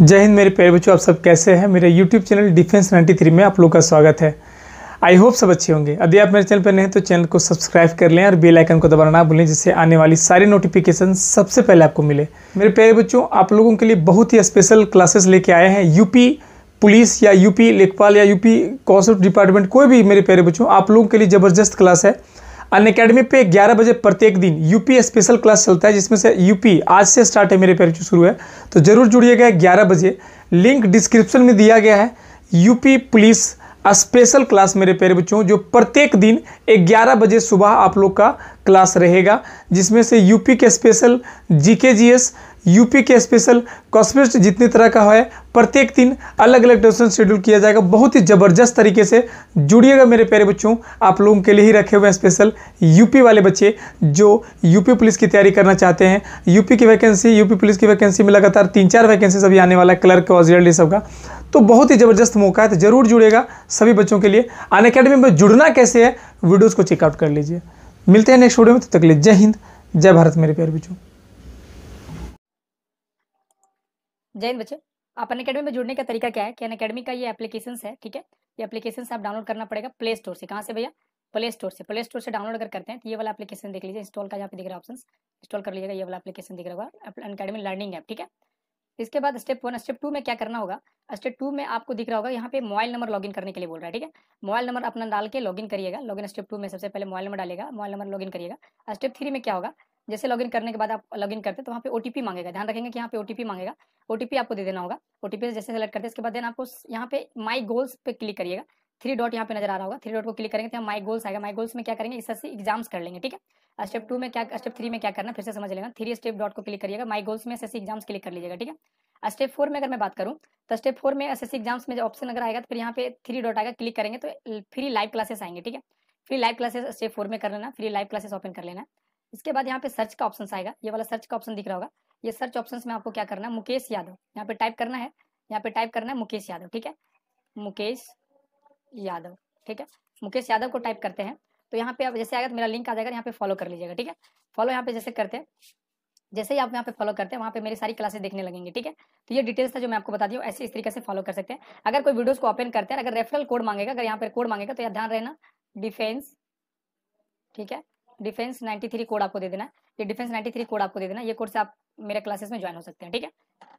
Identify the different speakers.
Speaker 1: जय हिंद मेरे प्यारे बच्चों आप सब कैसे हैं मेरे यूट्यूब चैनल डिफेंस 93 में आप लोग का स्वागत है आई होप सब अच्छे होंगे यदि आप मेरे चैनल पर हैं तो चैनल को सब्सक्राइब कर लें और बेल आइकन को दबाना ना भूलें जिससे आने वाली सारी नोटिफिकेशन सबसे पहले आपको मिले मेरे प्यारे बच्चों आप लोगों के लिए बहुत ही स्पेशल क्लासेस लेके आए हैं यूपी पुलिस या यूपी लेखपाल या यूपी कॉन्सेप्ट डिपार्टमेंट कोई भी मेरे प्यारे बच्चों आप लोगों के लिए ज़बरदस्त क्लास है अन अकेडमी पे 11 बजे प्रत्येक दिन यूपी स्पेशल क्लास चलता है जिसमें से यूपी आज से स्टार्ट है मेरे पेरेंट्स शुरू है तो ज़रूर जुड़िएगा ग्यारह बजे लिंक डिस्क्रिप्शन में दिया गया है यूपी पुलिस स्पेशल क्लास मेरे प्यारे बच्चों जो प्रत्येक दिन 11 बजे सुबह आप लोग का क्लास रहेगा जिसमें से यूपी के स्पेशल जीएस यूपी के स्पेशल कॉस्मेस्ट जितने तरह का है प्रत्येक दिन अलग अलग ट्यूशन शेड्यूल किया जाएगा बहुत ही ज़बरदस्त तरीके से जुड़िएगा मेरे प्यारे बच्चों आप लोगों के लिए ही रखे हुए हैं स्पेशल यूपी वाले बच्चे जो यूपी पुलिस की तैयारी करना चाहते हैं यूपी की वैकेंसी यूपी पुलिस की वैकेंसी में लगातार तीन चार वैकेंसी अभी आने वाला है क्लर्क ऑजियल सबका तो बहुत ही ज़बरदस्त मौका है तो ज़रूर जुड़ेगा सभी बच्चों के लिए अन अकेडमी में जुड़ना कैसे है वीडियोज़ को चेकआउट कर लीजिए मिलते हैं नेक्स्ट वीडियो में तब तो तक लिए जय हिंद जय भारत मेरे प्यार बिजू
Speaker 2: जय हिंद बच्चे आप अन अकेडमी में जुड़ने का तरीका क्या है कि अन अकेडमी का ये एप्लीकेशन है ठीक है ये एप्लीकेशन आप डाउनलोड करना पड़ेगा प्ले स्टोर से कहाँ से भैया प्ले स्टोर से प्ले स्टोर से डाउनलोड कर करते हैं तो ये वाला एप्लीकेशन देख लीजिए इंस्टॉल का यहाँ पे दिख रहा है ऑप्शन इंस्टॉल कर लीजिएगा ये वाला एप्लीकेशन दिख रहा होगा अकेडमी लर्निंग ऐप ठीक है इसके बाद स्टेप वन स्टेप टू में क्या करना होगा स्टेप टू में आपको दिख रहा होगा यहाँ पे मोबाइल नंबर लॉगिन करने के लिए बोल रहा है ठीक है मोबाइल नंबर अपना डाल के लॉगिन करिएगा लॉगिन स्टेप टू में सबसे पहले मोबाइल नंबर डालेगा मोबाइल नंबर लॉगिन करिएगा स्टेप थ्री में क्या होगा जैसे लॉगिन करने के बाद आप लॉगिन करते हैं तो वहाँ पे ओटीपी मांगेगा ध्यान रखेंगे कि यहाँ पे ओटीपी मांगेगा ओटीपी आपको दे देना होगा ओटीपी जैसे सेलेक्ट करते हैं इसके बाद देन आपको यहाँ पे माई गोल्स पे क्लिक करिएगा थ्री डॉट यहाँ पे नजर आ रहा होगा थ्री डॉट को क्लिक करेंगे तो माई गोल्स आएगा माई गोल्स में क्या करेंगे इससे एग्जाम्स कर लेंगे ठीक है स्टेप टू में क्या स्टेप थ्री में क्या करना फिर से समझ लेना थ्री स्टेप डॉट को क्लिक करिएगा माई गोल्स में एस एग्जाम्स क्लिक कर लीजिएगा ठीक है स्टेप फोर में अगर मैं बात करूँ तो स्टेप फोर में एस एग्जाम्स में जो ऑप्शन अगर आएगा तो फिर यहाँ पे थ्री डॉट आएगा क्लिक करेंगे तो फ्री लाइव क्लासेस आएंगे ठीक है free live classes step four में कर लेना फ्री लाइव क्लासेस ओपन कर लेना इसके बाद यहाँ पे सर्च का ऑप्शन आएगा ये वाला सर्च का ऑप्शन दिख रहा होगा ये सर्च ऑप्शन में आपको क्या करना है मुकेश यादव यहाँ पे टाइप करना है यहाँ पे टाइप करना है मुकेश यादव ठीक है मुकेश यादव ठीक है मुकेश यादव को टाइप करते हैं तो यहाँ पे आप जैसे आएगा तो मेरा लिंक आ जाएगा यहाँ पे फॉलो कर लीजिएगा ठीक है फॉलो यहाँ पे जैसे करते हैं जैसे ही आप यहाँ पे फॉलो करते हैं वहाँ पे मेरी सारी क्लासेस देखने लगेंगे ठीक है तो ये डिटेल्स था जो मैं आपको बता दी हूँ ऐसे इस तरीके से फॉलो कर सकते हैं अगर कोई वीडियोस को ओपन करते हैं अगर रेफरल कोड मांगेगा अगर यहाँ पर कोड मांगेगा तो यहाँ ध्यान रहना डिफेंस ठीक है डिफेंस थ्री कोड आपको दे देना ये डिफेंस थ्री कोड आपको दे देना ये कोड से आप मेरे क्लासेस में ज्वाइन हो सकते हैं ठीक है